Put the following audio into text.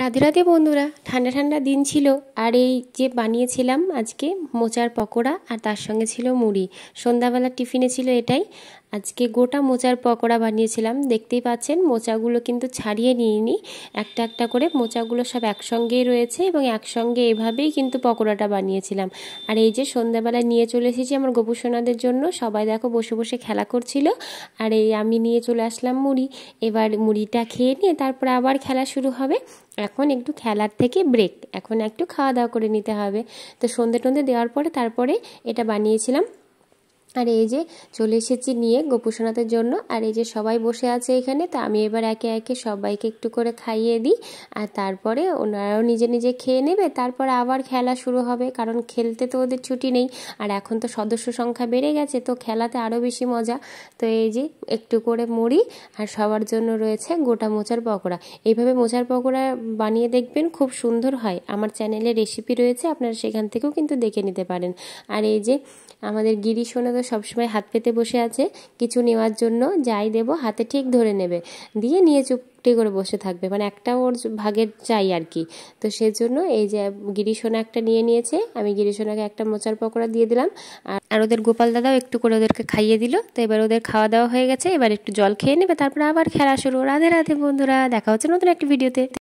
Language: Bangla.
রাধে রাধে বন্ধুরা ঠান্ডা ঠান্ডা দিন ছিল আর এই যে বানিয়েছিলাম আজকে মোচার পকোড়া আর তার সঙ্গে ছিল মুড়ি সন্ধ্যাবেলার টিফিনে ছিল এটাই আজকে গোটা মোচার পকোড়া বানিয়েছিলাম দেখতেই পাচ্ছেন মোচাগুলো কিন্তু ছাড়িয়ে নিইনি একটা একটা করে মোচাগুলো সব একসঙ্গেই রয়েছে এবং একসঙ্গে এভাবেই কিন্তু পকোড়াটা বানিয়েছিলাম আর এই যে সন্ধ্যাবেলায় নিয়ে চলে এসেছি আমার গোপুসোনাদের জন্য সবাই দেখো বসে বসে খেলা করছিল আর এই আমি নিয়ে চলে আসলাম মুড়ি এবার মুড়িটা খেয়ে নিয়ে তারপরে আবার খেলা শুরু হবে এখন একটু খেলার থেকে ব্রেক এখন একটু খাওয়া দাওয়া করে নিতে হবে তো সন্ধে টন্ধে দেওয়ার পরে তারপরে এটা বানিয়েছিলাম আর এই যে চলে এসেছি নিয়ে গোপুসোনাদের জন্য আর এই যে সবাই বসে আছে এখানে তো আমি এবার একে একে সবাইকে একটু করে খাইয়ে দিই আর তারপরে ওনারাও নিজে নিজে খেয়ে নেবে তারপর আবার খেলা শুরু হবে কারণ খেলতে তো ওদের ছুটি নেই আর এখন তো সদস্য সংখ্যা বেড়ে গেছে তো খেলাতে আরও বেশি মজা তো এই যে একটু করে মুড়ি আর সবার জন্য রয়েছে গোটা মোচার পকোড়া এইভাবে মোচার পকোড়া বানিয়ে দেখবেন খুব সুন্দর হয় আমার চ্যানেলে রেসিপি রয়েছে আপনারা সেখান থেকেও কিন্তু দেখে নিতে পারেন আর এই যে আমাদের গিরিশোনা সবসময় হাত পেতে বসে আছে কিছু নেওয়ার জন্য যাই দেব হাতে ঠিক ধরে নেবে দিয়ে নিয়ে চুপটি করে বসে থাকবে মানে একটা ওর ভাগের চাই আর কি তো সেজন্য এই যে গিরিশোনা একটা নিয়ে নিয়েছে আমি গিরিশোনাকে একটা মোচার পকোড়া দিয়ে দিলাম আর ওদের গোপাল দাদাও একটু করে ওদেরকে খাইয়ে দিল তো এবার ওদের খাওয়া দাওয়া হয়ে গেছে এবার একটু জল খেয়ে নেবে তারপরে আবার খেলা শুরু রাধে রাধে বন্ধুরা দেখা হচ্ছে নতুন একটা ভিডিওতে